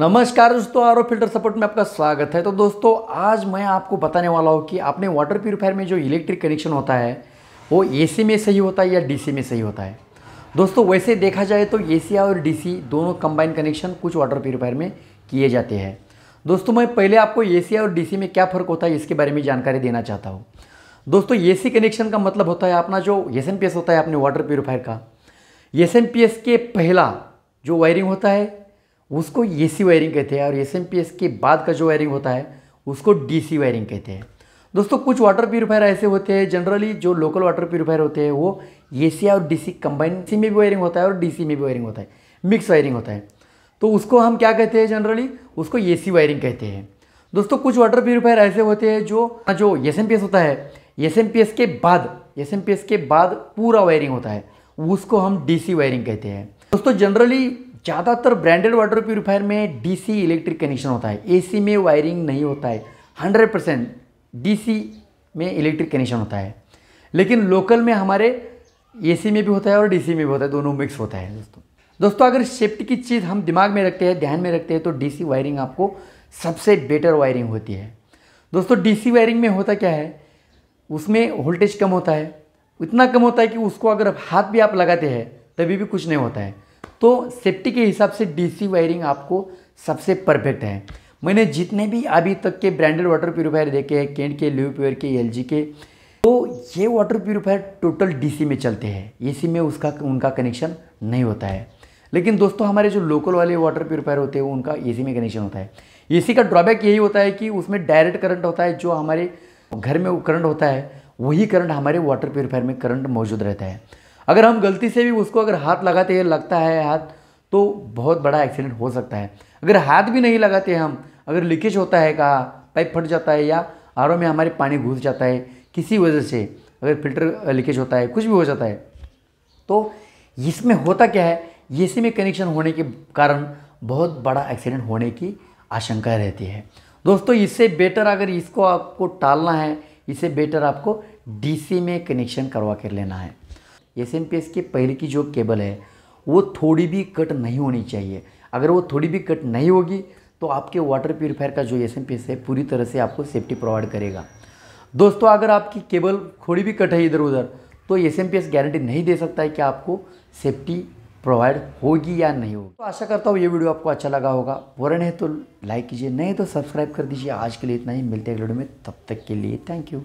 नमस्कार दोस्तों आरो फिल्टर सपोर्ट में आपका स्वागत है तो दोस्तों आज मैं आपको बताने वाला हूँ कि आपने वाटर प्योरीफायर में जो इलेक्ट्रिक कनेक्शन होता है वो एसी में सही होता है या डीसी में सही होता है दोस्तों वैसे देखा जाए तो एसी और डीसी दोनों कंबाइन कनेक्शन कुछ वाटर प्योरीफायर में किए जाते हैं दोस्तों मैं पहले आपको ए और डी में क्या फ़र्क होता है इसके बारे में जानकारी देना चाहता हूँ दोस्तों ए कनेक्शन का मतलब होता है अपना जो एस होता है अपने वाटर प्योरीफायर का एस के पहला जो वायरिंग होता है उसको ए सी वायरिंग कहते हैं और एस एम पी एस के बाद का जो वायरिंग होता है उसको डी सी वायरिंग कहते हैं दोस्तों कुछ वाटर प्योरीफायर ऐसे होते हैं जनरली जो लोकल वाटर प्योरीफायर होते हैं वो ए सी और डी सी कंबाइन सी में भी वायरिंग होता है और डी सी में भी वायरिंग होता है मिक्स वायरिंग होता है तो उसको हम क्या कहते हैं जनरली उसको ए सी वायरिंग कहते हैं दोस्तों कुछ वाटर प्योरीफायर ऐसे होते हैं जो जो एस एम पी एस होता है एस एम पी एस के बाद एस एम पी एस के बाद पूरा वायरिंग होता है उसको हम डी सी वायरिंग कहते हैं दोस्तों जनरली ज़्यादातर ब्रांडेड वाटर प्योरीफायर में डीसी इलेक्ट्रिक कनेक्शन होता है एसी में वायरिंग नहीं होता है 100 परसेंट डी में इलेक्ट्रिक कनेक्शन होता है लेकिन लोकल में हमारे एसी में भी होता है और डीसी में भी होता है दोनों मिक्स होता है दोस्तों दोस्तों अगर सेफ्टी की चीज़ हम दिमाग में रखते हैं ध्यान में रखते हैं तो डीसी वायरिंग आपको सबसे बेटर वायरिंग होती है दोस्तों डीसी वायरिंग में होता क्या है उसमें वोल्टेज कम होता है इतना कम होता है कि उसको अगर हाथ भी आप लगाते हैं तभी भी कुछ नहीं होता है तो सेफ्टी के हिसाब से डीसी वायरिंग आपको सबसे परफेक्ट है मैंने जितने भी अभी तक के ब्रांडेड वाटर प्योरीफायर देखे हैं केंट के ल्यू प्योर के एल के तो ये वाटर प्योरीफायर टोटल डीसी में चलते हैं एसी e में उसका उनका कनेक्शन नहीं होता है लेकिन दोस्तों हमारे जो लोकल वाले वाटर प्योरीफायर होते हैं उनका एसी e में कनेक्शन होता है एसी e का ड्रॉबैक यही होता है कि उसमें डायरेक्ट करंट होता है जो हमारे घर में करंट होता है वही करंट हमारे वाटर प्योरीफायर में करंट मौजूद रहता है अगर हम गलती से भी उसको अगर हाथ लगाते हैं लगता है हाथ तो बहुत बड़ा एक्सीडेंट हो सकता है अगर हाथ भी नहीं लगाते हम अगर लीकेज होता है का पाइप फट जाता है या आर में हमारे पानी घुस जाता है किसी वजह से अगर फिल्टर लीकेज होता है कुछ भी हो जाता है तो इसमें होता क्या है इसी में कनेक्शन होने के कारण बहुत बड़ा एक्सीडेंट होने की आशंका रहती है दोस्तों इससे बेटर अगर इसको आपको टालना है इससे बेटर आपको डीसी में कनेक्शन करवा कर लेना है एस की पहले की जो केबल है वो थोड़ी भी कट नहीं होनी चाहिए अगर वो थोड़ी भी कट नहीं होगी तो आपके वाटर प्योरीफायर का जो एस है पूरी तरह से आपको सेफ्टी प्रोवाइड करेगा दोस्तों अगर आपकी केबल थोड़ी भी कट है इधर उधर तो एस गारंटी नहीं दे सकता है कि आपको सेफ्टी प्रोवाइड होगी या नहीं होगी तो आशा करता हूँ ये वीडियो आपको अच्छा लगा होगा वरण है तो लाइक कीजिए नहीं तो सब्सक्राइब कर दीजिए आज के लिए इतना ही मिलते हैं वीडियो में तब तक के लिए थैंक यू